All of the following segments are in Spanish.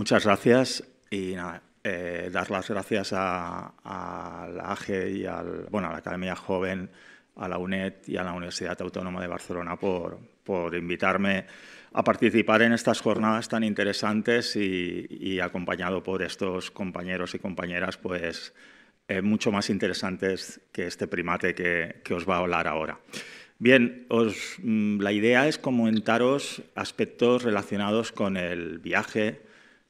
Muchas gracias y nada, eh, dar las gracias a, la AGE y al, bueno, a la Academia Joven, a la UNED y a la Universidad Autónoma de Barcelona por, invitarme a participar en estas jornadas tan interesantes y, acompañado por estos compañeros y compañeras, pues eh, mucho más interesantes que este primate que, que os va a hablar ahora. Bien, os, mm, la idea es comentaros aspectos relacionados con el viaje,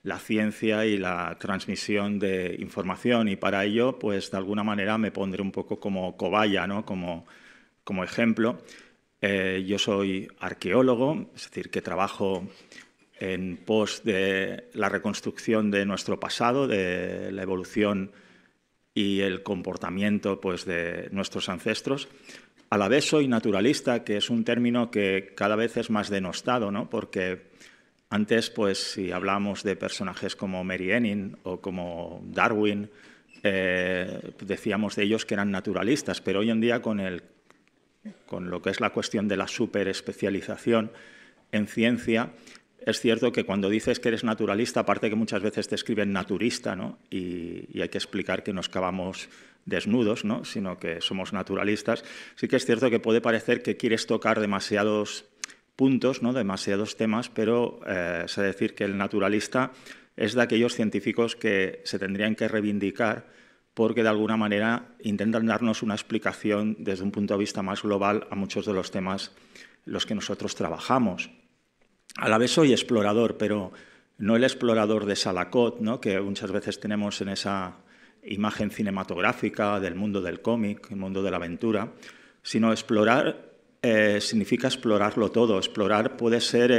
la ciencia y la transmisión de información y para ello, pues de alguna manera me pondré un poco como cobaya, ¿no? como, como ejemplo. Eh, yo soy arqueólogo, es decir, que trabajo en pos de la reconstrucción de nuestro pasado, de la evolución y el comportamiento pues, de nuestros ancestros. A la vez soy naturalista, que es un término que cada vez es más denostado, ¿no? porque antes, pues, si hablamos de personajes como Mary Enning o como Darwin, eh, decíamos de ellos que eran naturalistas, pero hoy en día con, lo que es la cuestión de la superespecialización en ciencia, es cierto que cuando dices que eres naturalista, aparte que muchas veces te escriben naturista, ¿no? y, hay que explicar que nos cavamos desnudos, ¿no? sino que somos naturalistas, sí que es cierto que puede parecer que quieres tocar demasiados puntos, ¿no? demasiados temas, pero eh, sé decir que el naturalista es de aquellos científicos que se tendrían que reivindicar porque de alguna manera intentan darnos una explicación desde un punto de vista más global a muchos de los temas los que nosotros trabajamos. A la vez soy explorador, pero no el explorador de Salacot, ¿no? que muchas veces tenemos en esa imagen cinematográfica del mundo del cómic, el mundo de la aventura, sino explorar eh, significa explorarlo todo. Explorar puede ser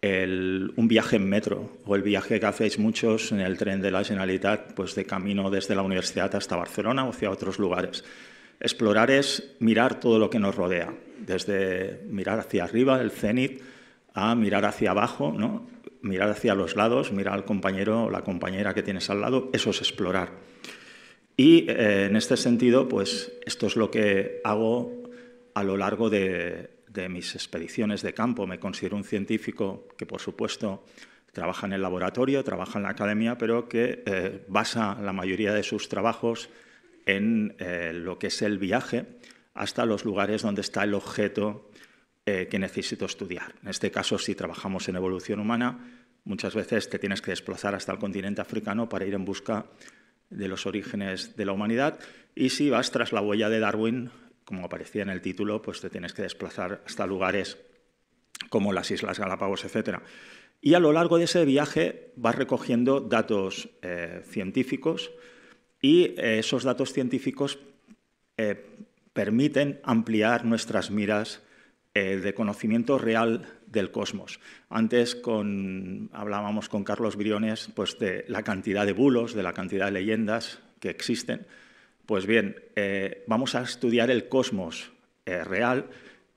un viaje en metro o el viaje que hacéis muchos en el tren de la Generalitat, pues de camino desde la universidad hasta Barcelona o hacia otros lugares. Explorar es mirar todo lo que nos rodea, desde mirar hacia arriba, el cenit, a mirar hacia abajo, ¿no? mirar hacia los lados, mirar al compañero o la compañera que tienes al lado, eso es explorar. Y eh, en este sentido, pues esto es lo que hago a lo largo de, mis expediciones de campo. Me considero un científico que, por supuesto, trabaja en el laboratorio, trabaja en la academia, pero que eh, basa la mayoría de sus trabajos en eh, lo que es el viaje hasta los lugares donde está el objeto eh, que necesito estudiar. En este caso, si trabajamos en evolución humana, muchas veces te tienes que desplazar hasta el continente africano para ir en busca de los orígenes de la humanidad. Y si vas tras la huella de Darwin como aparecía en el título, pues te tienes que desplazar hasta lugares como las Islas Galápagos, etc. Y a lo largo de ese viaje vas recogiendo datos eh, científicos y eh, esos datos científicos eh, permiten ampliar nuestras miras de conocimiento real del cosmos. Antes con, hablábamos con Carlos Briones pues, de la cantidad de bulos, de la cantidad de leyendas que existen pues bien, eh, vamos a estudiar el cosmos eh, real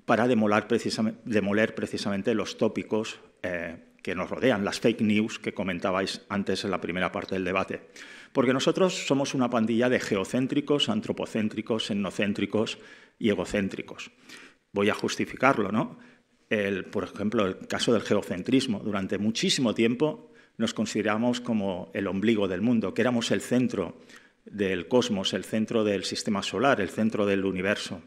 para demoler precisamente los tópicos eh, que nos rodean, las fake news que comentabais antes en la primera parte del debate. Porque nosotros somos una pandilla de geocéntricos, antropocéntricos, etnocéntricos y egocéntricos. Voy a justificarlo, ¿no? por ejemplo, el caso del geocentrismo. Durante muchísimo tiempo nos consideramos como el ombligo del mundo, que éramos el centro del cosmos, el centro del sistema solar, el centro del universo.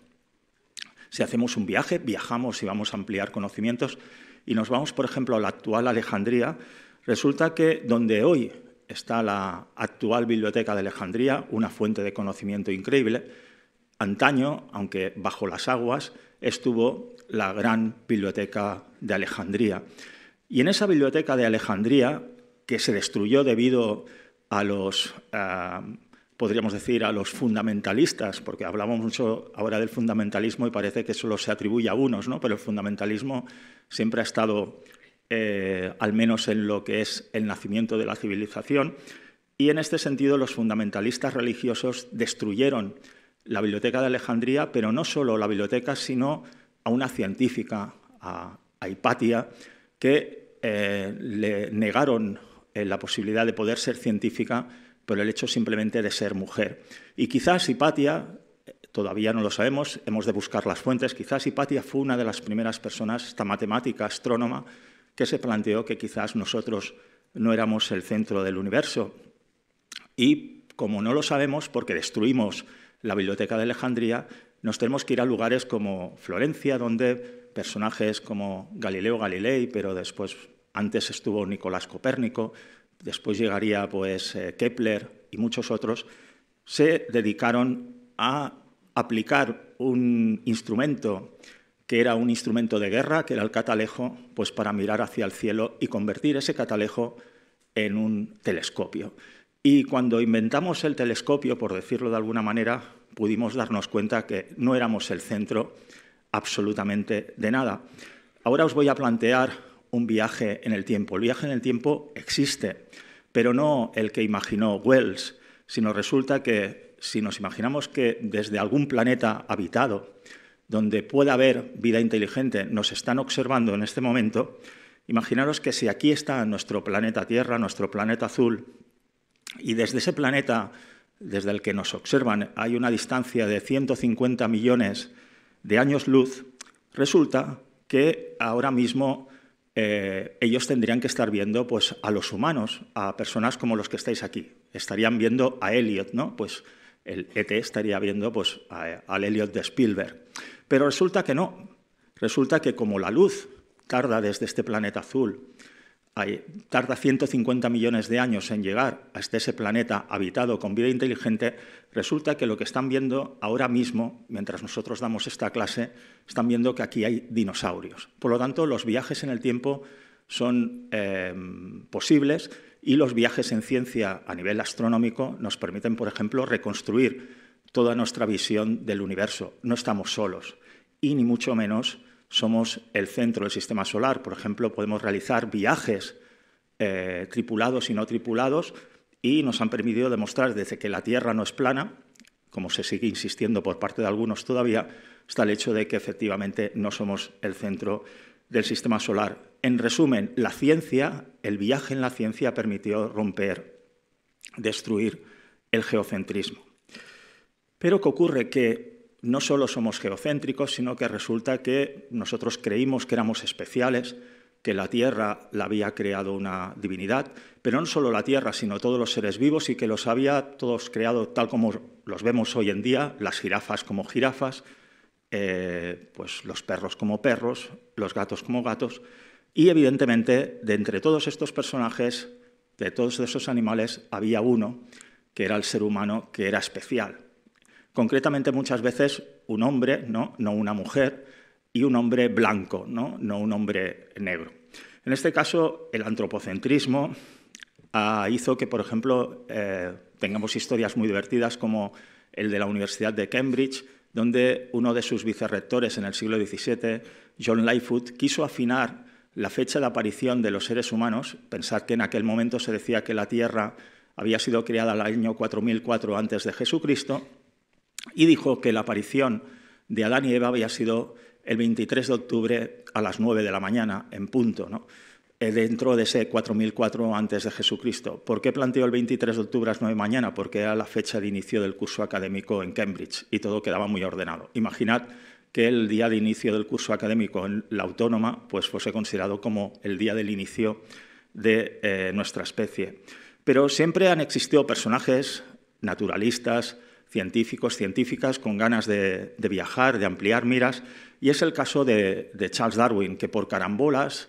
Si hacemos un viaje, viajamos y vamos a ampliar conocimientos y nos vamos, por ejemplo, a la actual Alejandría, resulta que donde hoy está la actual Biblioteca de Alejandría, una fuente de conocimiento increíble, antaño, aunque bajo las aguas, estuvo la gran Biblioteca de Alejandría. Y en esa Biblioteca de Alejandría, que se destruyó debido a los eh, podríamos decir, a los fundamentalistas, porque hablamos mucho ahora del fundamentalismo y parece que solo se atribuye a unos, pero el fundamentalismo siempre ha estado, eh, al menos en lo que es el nacimiento de la civilización, y en este sentido los fundamentalistas religiosos destruyeron la Biblioteca de Alejandría, pero no solo la biblioteca, sino a una científica, a, Hipatia, que eh, le negaron eh, la posibilidad de poder ser científica pero el hecho simplemente de ser mujer. Y quizás Hipatia, todavía no lo sabemos, hemos de buscar las fuentes, quizás Hipatia fue una de las primeras personas, esta matemática, astrónoma, que se planteó que quizás nosotros no éramos el centro del universo. Y como no lo sabemos, porque destruimos la biblioteca de Alejandría, nos tenemos que ir a lugares como Florencia, donde personajes como Galileo Galilei, pero después antes estuvo Nicolás Copérnico, después llegaría pues, eh, Kepler y muchos otros, se dedicaron a aplicar un instrumento que era un instrumento de guerra, que era el catalejo, pues para mirar hacia el cielo y convertir ese catalejo en un telescopio. Y cuando inventamos el telescopio, por decirlo de alguna manera, pudimos darnos cuenta que no éramos el centro absolutamente de nada. Ahora os voy a plantear un viaje en el tiempo. El viaje en el tiempo existe, pero no el que imaginó Wells, sino resulta que si nos imaginamos que desde algún planeta habitado, donde pueda haber vida inteligente, nos están observando en este momento, imaginaros que si aquí está nuestro planeta Tierra, nuestro planeta azul, y desde ese planeta, desde el que nos observan, hay una distancia de 150 millones de años luz, resulta que ahora mismo eh, ellos tendrían que estar viendo pues, a los humanos, a personas como los que estáis aquí. Estarían viendo a Elliot, ¿no? Pues el ET estaría viendo pues, a, al Elliot de Spielberg. Pero resulta que no. Resulta que como la luz tarda desde este planeta azul tarda 150 millones de años en llegar a este, ese planeta habitado con vida inteligente, resulta que lo que están viendo ahora mismo, mientras nosotros damos esta clase, están viendo que aquí hay dinosaurios. Por lo tanto, los viajes en el tiempo son em, posibles y los viajes en ciencia a nivel astronómico nos permiten, por ejemplo, reconstruir toda nuestra visión del universo. No estamos solos y ni mucho menos somos el centro del sistema solar. Por ejemplo, podemos realizar viajes eh, tripulados y no tripulados y nos han permitido demostrar desde que la Tierra no es plana, como se sigue insistiendo por parte de algunos todavía, está el hecho de que efectivamente no somos el centro del sistema solar. En resumen, la ciencia, el viaje en la ciencia permitió romper, destruir el geocentrismo. Pero ¿qué ocurre? Que no solo somos geocéntricos, sino que resulta que nosotros creímos que éramos especiales, que la Tierra la había creado una divinidad, pero no solo la Tierra, sino todos los seres vivos y que los había todos creado tal como los vemos hoy en día, las jirafas como jirafas, eh, pues los perros como perros, los gatos como gatos, y evidentemente de entre todos estos personajes, de todos esos animales, había uno que era el ser humano, que era especial Concretamente, muchas veces un hombre, ¿no? no una mujer, y un hombre blanco, ¿no? un hombre negro. En este caso, el antropocentrismo ah, hizo que, por ejemplo, eh, tengamos historias muy divertidas como el de la Universidad de Cambridge, donde uno de sus vicerrectores en el siglo XVII, John Lightfoot, quiso afinar la fecha de aparición de los seres humanos, pensar que en aquel momento se decía que la Tierra había sido creada al año 4004 antes de Jesucristo, y dijo que la aparición de Adán y Eva había sido el 23 de octubre a las 9 de la mañana, en punto, eh, dentro de ese 4004 antes de Jesucristo. ¿Por qué planteó el 23 de octubre a las 9 de la mañana? Porque era la fecha de inicio del curso académico en Cambridge y todo quedaba muy ordenado. Imaginad que el día de inicio del curso académico en la autónoma pues fuese considerado como el día del inicio de eh, nuestra especie. Pero siempre han existido personajes naturalistas, científicos, científicas con ganas de, viajar, de ampliar miras, y es el caso de, de Charles Darwin, que por carambolas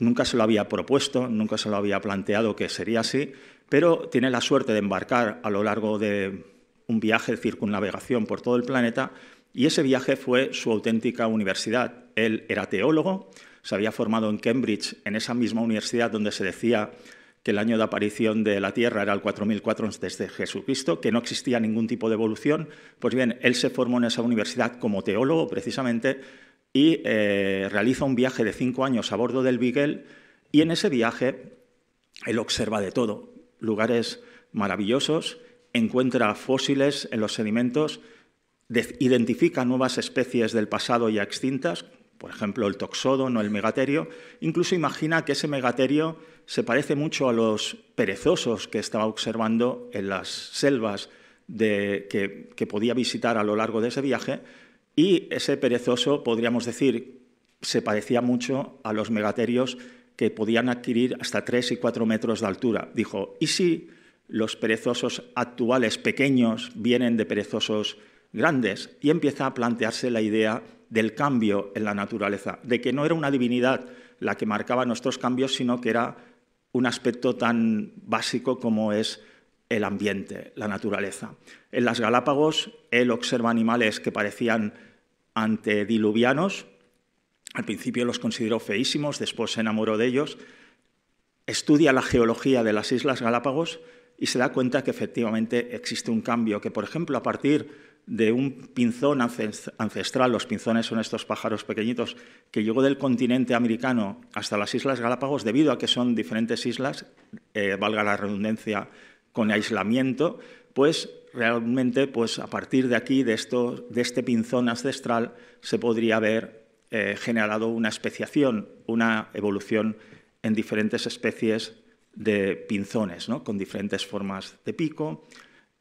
nunca se lo había propuesto, nunca se lo había planteado que sería así, pero tiene la suerte de embarcar a lo largo de un viaje de circunnavegación por todo el planeta y ese viaje fue su auténtica universidad. Él era teólogo, se había formado en Cambridge, en esa misma universidad donde se decía que el año de aparición de la Tierra era el 4004 desde Jesucristo, que no existía ningún tipo de evolución. Pues bien, él se formó en esa universidad como teólogo, precisamente, y eh, realiza un viaje de cinco años a bordo del Beagle, y en ese viaje él observa de todo, lugares maravillosos, encuentra fósiles en los sedimentos, identifica nuevas especies del pasado ya extintas, por ejemplo el no el megaterio, incluso imagina que ese megaterio se parece mucho a los perezosos que estaba observando en las selvas que, que podía visitar a lo largo de ese viaje, y ese perezoso, podríamos decir, se parecía mucho a los megaterios que podían adquirir hasta 3 y 4 metros de altura. Dijo, ¿y si los perezosos actuales pequeños vienen de perezosos grandes? Y empieza a plantearse la idea del cambio en la naturaleza, de que no era una divinidad la que marcaba nuestros cambios, sino que era un aspecto tan básico como es el ambiente, la naturaleza. En las Galápagos él observa animales que parecían antediluvianos, al principio los consideró feísimos, después se enamoró de ellos, estudia la geología de las Islas Galápagos y se da cuenta que efectivamente existe un cambio, que por ejemplo a partir de un pinzón ancestral. Los pinzones son estos pájaros pequeñitos que llegó del continente americano hasta las Islas Galápagos debido a que son diferentes islas, eh, valga la redundancia, con aislamiento, pues realmente pues a partir de aquí, de, esto, de este pinzón ancestral, se podría haber eh, generado una especiación, una evolución en diferentes especies de pinzones, ¿no? con diferentes formas de pico.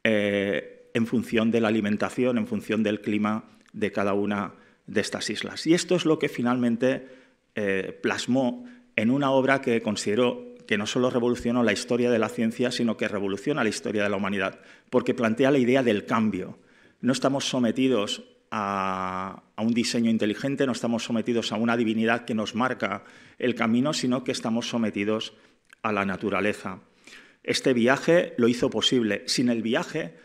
Eh, en función de la alimentación, en función del clima de cada una de estas islas. Y esto es lo que finalmente eh, plasmó en una obra que considero que no solo revolucionó la historia de la ciencia, sino que revoluciona la historia de la humanidad, porque plantea la idea del cambio. No estamos sometidos a, un diseño inteligente, no estamos sometidos a una divinidad que nos marca el camino, sino que estamos sometidos a la naturaleza. Este viaje lo hizo posible. Sin el viaje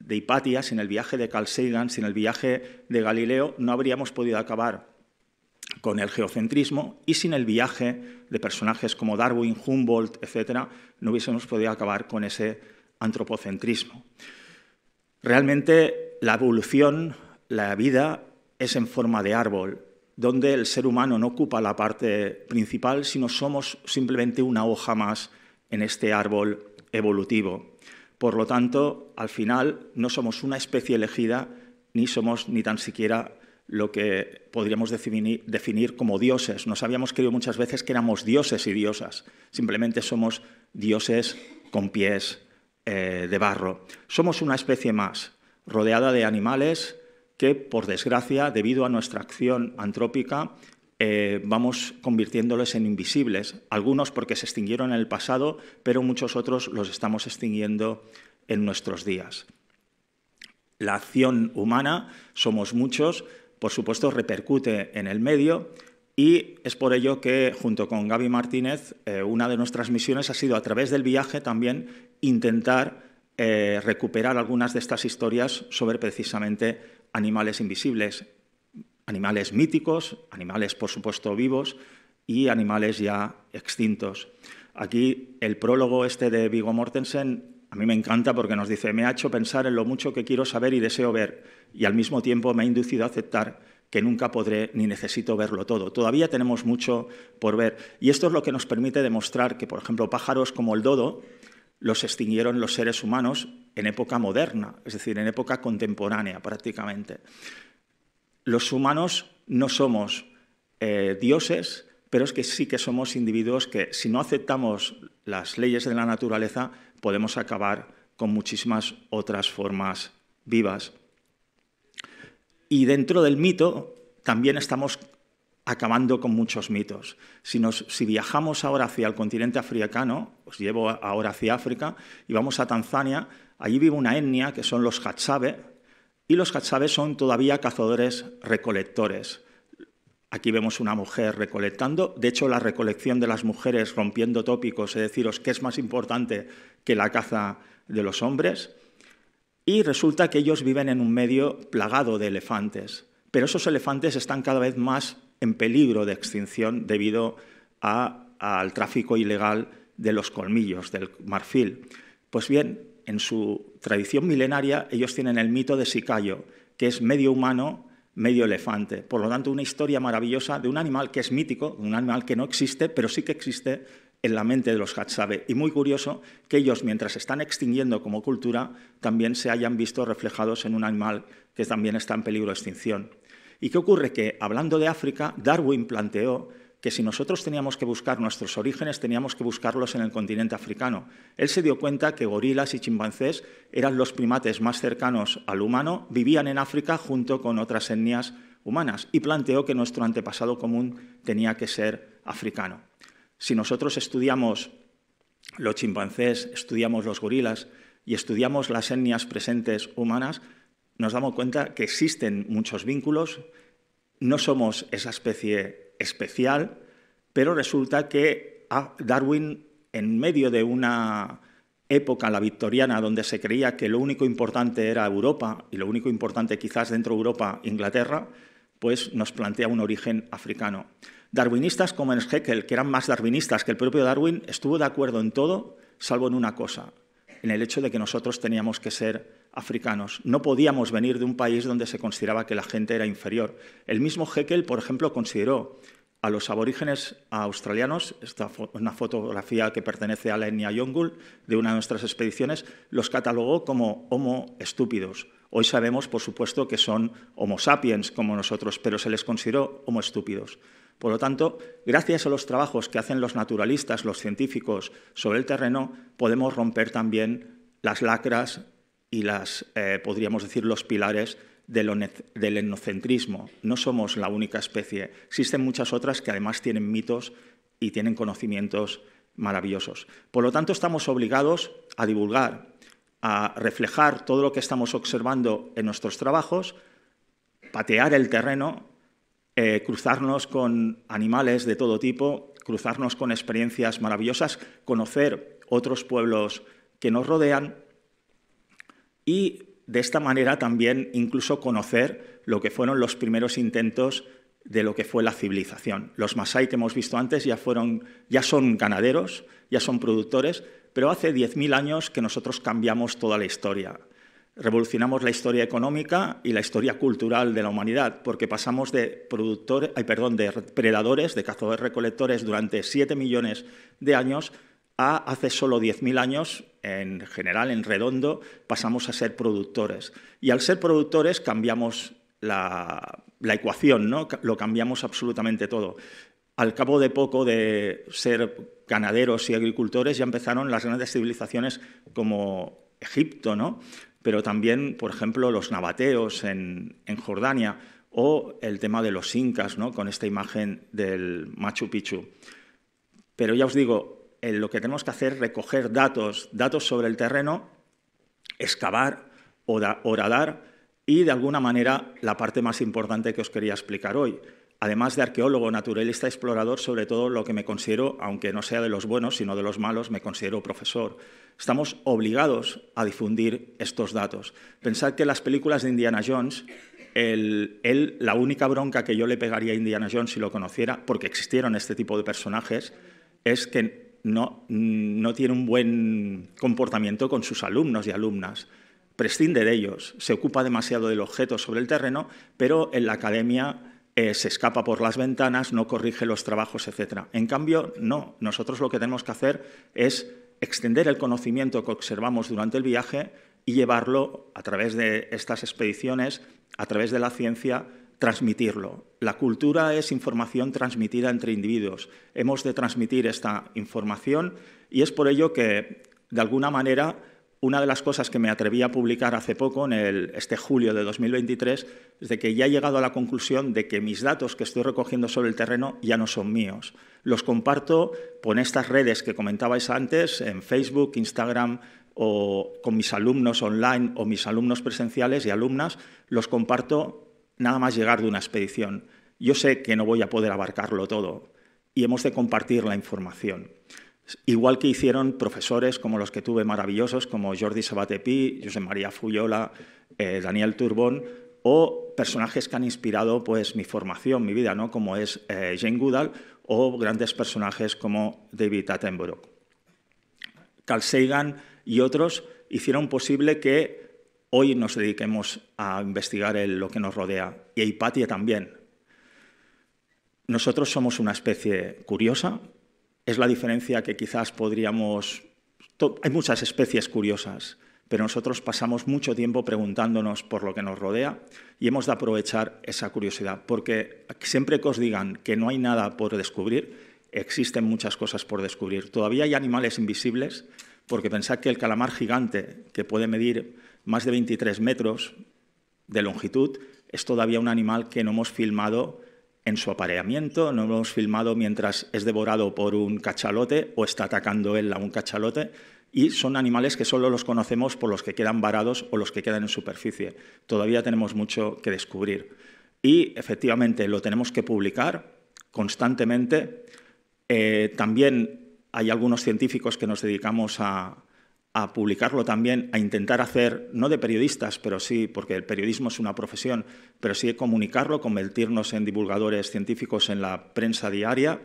de Hipatia, sin el viaje de Sagan, sin el viaje de Galileo, no habríamos podido acabar con el geocentrismo y sin el viaje de personajes como Darwin, Humboldt, etc., no hubiésemos podido acabar con ese antropocentrismo. Realmente la evolución, la vida, es en forma de árbol, donde el ser humano no ocupa la parte principal, sino somos simplemente una hoja más en este árbol evolutivo. Por lo tanto, al final no somos una especie elegida ni somos ni tan siquiera lo que podríamos definir, como dioses. Nos habíamos creído muchas veces que éramos dioses y diosas. Simplemente somos dioses con pies eh, de barro. Somos una especie más, rodeada de animales que, por desgracia, debido a nuestra acción antrópica, eh, vamos convirtiéndoles en invisibles, algunos porque se extinguieron en el pasado, pero muchos otros los estamos extinguiendo en nuestros días. La acción humana, somos muchos, por supuesto repercute en el medio y es por ello que junto con Gaby Martínez, eh, una de nuestras misiones ha sido a través del viaje también intentar eh, recuperar algunas de estas historias sobre precisamente animales invisibles animales míticos, animales por supuesto vivos y animales ya extintos. Aquí el prólogo este de Vigo Mortensen a mí me encanta porque nos dice, me ha hecho pensar en lo mucho que quiero saber y deseo ver, y al mismo tiempo me ha inducido a aceptar que nunca podré ni necesito verlo todo. Todavía tenemos mucho por ver. Y esto es lo que nos permite demostrar que, por ejemplo, pájaros como el dodo los extinguieron los seres humanos en época moderna, es decir, en época contemporánea prácticamente los humanos no somos eh, dioses, pero es que sí que somos individuos que si no aceptamos las leyes de la naturaleza podemos acabar con muchísimas otras formas vivas. Y dentro del mito también estamos acabando con muchos mitos. Si, si viajamos ahora hacia el continente africano, os llevo ahora hacia África, y vamos a Tanzania, allí vive una etnia que son los Hachabe, y los cachaves son todavía cazadores recolectores. Aquí vemos una mujer recolectando. De hecho, la recolección de las mujeres rompiendo tópicos, es deciros que es más importante que la caza de los hombres. Y resulta que ellos viven en un medio plagado de elefantes. Pero esos elefantes están cada vez más en peligro de extinción debido al tráfico ilegal de los colmillos, del marfil. Pues bien, en su tradición milenaria, ellos tienen el mito de Sicayo, que es medio humano, medio elefante. Por lo tanto, una historia maravillosa de un animal que es mítico, un animal que no existe, pero sí que existe en la mente de los Hatsabe. Y muy curioso que ellos, mientras están extinguiendo como cultura, también se hayan visto reflejados en un animal que también está en peligro de extinción. ¿Y qué ocurre? Que hablando de África, Darwin planteó que si nosotros teníamos que buscar nuestros orígenes, teníamos que buscarlos en el continente africano. Él se dio cuenta que gorilas y chimpancés eran los primates más cercanos al humano, vivían en África junto con otras etnias humanas y planteó que nuestro antepasado común tenía que ser africano. Si nosotros estudiamos los chimpancés, estudiamos los gorilas y estudiamos las etnias presentes humanas, nos damos cuenta que existen muchos vínculos, no somos esa especie especial, pero resulta que ah, Darwin, en medio de una época, la victoriana, donde se creía que lo único importante era Europa y lo único importante quizás dentro de Europa, Inglaterra, pues nos plantea un origen africano. Darwinistas como Ernst Haeckel, que eran más darwinistas que el propio Darwin, estuvo de acuerdo en todo, salvo en una cosa, en el hecho de que nosotros teníamos que ser africanos. No podíamos venir de un país donde se consideraba que la gente era inferior. El mismo Heckel, por ejemplo, consideró a los aborígenes australianos, esta es una fotografía que pertenece a la etnia Yongul de una de nuestras expediciones, los catalogó como homo estúpidos. Hoy sabemos, por supuesto, que son homo sapiens como nosotros, pero se les consideró homo estúpidos. Por lo tanto, gracias a los trabajos que hacen los naturalistas, los científicos sobre el terreno, podemos romper también las lacras y las, eh, podríamos decir, los pilares del, del No somos la única especie. Existen muchas otras que además tienen mitos y tienen conocimientos maravillosos. Por lo tanto, estamos obligados a divulgar, a reflejar todo lo que estamos observando en nuestros trabajos, patear el terreno, eh, cruzarnos con animales de todo tipo, cruzarnos con experiencias maravillosas, conocer otros pueblos que nos rodean y de esta manera también incluso conocer lo que fueron los primeros intentos de lo que fue la civilización. Los Masai que hemos visto antes ya, fueron, ya son ganaderos, ya son productores, pero hace 10.000 años que nosotros cambiamos toda la historia. Revolucionamos la historia económica y la historia cultural de la humanidad, porque pasamos de, productores, ay, perdón, de predadores, de cazadores-recolectores durante 7 millones de años hace solo 10.000 años, en general, en redondo, pasamos a ser productores. Y al ser productores cambiamos la, la ecuación, ¿no? lo cambiamos absolutamente todo. Al cabo de poco de ser ganaderos y agricultores ya empezaron las grandes civilizaciones como Egipto, ¿no? pero también, por ejemplo, los nabateos en, en Jordania o el tema de los incas, ¿no? con esta imagen del Machu Picchu. Pero ya os digo, lo que tenemos que hacer es recoger datos, datos sobre el terreno, excavar, horadar y, de alguna manera, la parte más importante que os quería explicar hoy. Además de arqueólogo, naturalista, este explorador, sobre todo lo que me considero, aunque no sea de los buenos, sino de los malos, me considero profesor. Estamos obligados a difundir estos datos. Pensad que las películas de Indiana Jones, el, la única bronca que yo le pegaría a Indiana Jones si lo conociera, porque existieron este tipo de personajes, es que Mm, no, tiene un buen comportamiento con sus alumnos y alumnas prescinde de ellos, se ocupa demasiado del objeto sobre el terreno, pero en la academia eh, se escapa por las ventanas, no corrige los trabajos, etc. En cambio, no, nosotros lo que tenemos que hacer es extender el conocimiento que observamos durante el viaje y llevarlo a través de estas expediciones, a través de la ciencia, transmitirlo. La cultura es información transmitida entre individuos. Hemos de transmitir esta información y es por ello que, de alguna manera, una de las cosas que me atreví a publicar hace poco, en este julio de 2023, es de que ya he llegado a la conclusión de que mis datos que estoy recogiendo sobre el terreno ya no son míos. Los comparto con estas redes que comentabais antes, en Facebook, Instagram o con mis alumnos online o mis alumnos presenciales y alumnas, los comparto nada más llegar de una expedición. Yo sé que no voy a poder abarcarlo todo y hemos de compartir la información. Igual que hicieron profesores como los que tuve maravillosos, como Jordi Sabatepi, José María Fuyola, eh, Daniel Turbón, o personajes que han inspirado pues, mi formación, mi vida, ¿no? como es eh, Jane Goodall, o grandes personajes como David Attenborough. Carl Sagan y otros hicieron posible que hoy nos dediquemos a investigar lo que nos rodea y a Hipatia también. Nosotros somos una especie curiosa, es la diferencia que quizás podríamos... Hay muchas especies curiosas, pero nosotros pasamos mucho tiempo preguntándonos por lo que nos rodea y hemos de aprovechar esa curiosidad, porque siempre que os digan que no hay nada por descubrir, existen muchas cosas por descubrir. Todavía hay animales invisibles, porque pensad que el calamar gigante, que puede medir más de 23 metros de longitud, es todavía un animal que no hemos filmado en su apareamiento, no hemos filmado mientras es devorado por un cachalote o está atacando él a un cachalote, y son animales que solo los conocemos por los que quedan varados o los que quedan en superficie. Todavía tenemos mucho que descubrir. Y efectivamente lo tenemos que publicar constantemente. Eh, también hay algunos científicos que nos dedicamos a, a publicarlo también, a intentar hacer, no de periodistas, pero sí, porque el periodismo es una profesión, pero sí de comunicarlo, convertirnos en divulgadores científicos en la prensa diaria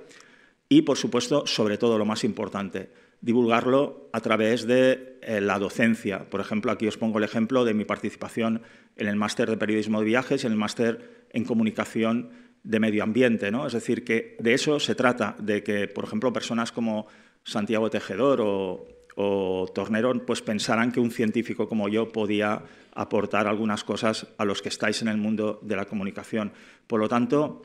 y, por supuesto, sobre todo lo más importante, divulgarlo a través de eh, la docencia. Por ejemplo, aquí os pongo el ejemplo de mi participación en el máster de periodismo de viajes y en el máster en comunicación de medio ambiente. ¿no? Es decir, que de eso se trata, de que, por ejemplo, personas como Santiago Tejedor o o Tornero, pues pensarán que un científico como yo podía aportar algunas cosas a los que estáis en el mundo de la comunicación. Por lo tanto,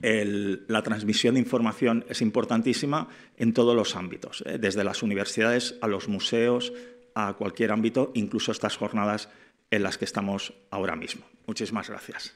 la transmisión de información es importantísima en todos los ámbitos, ¿eh? desde las universidades a los museos, a cualquier ámbito, incluso estas jornadas en las que estamos ahora mismo. Muchísimas gracias.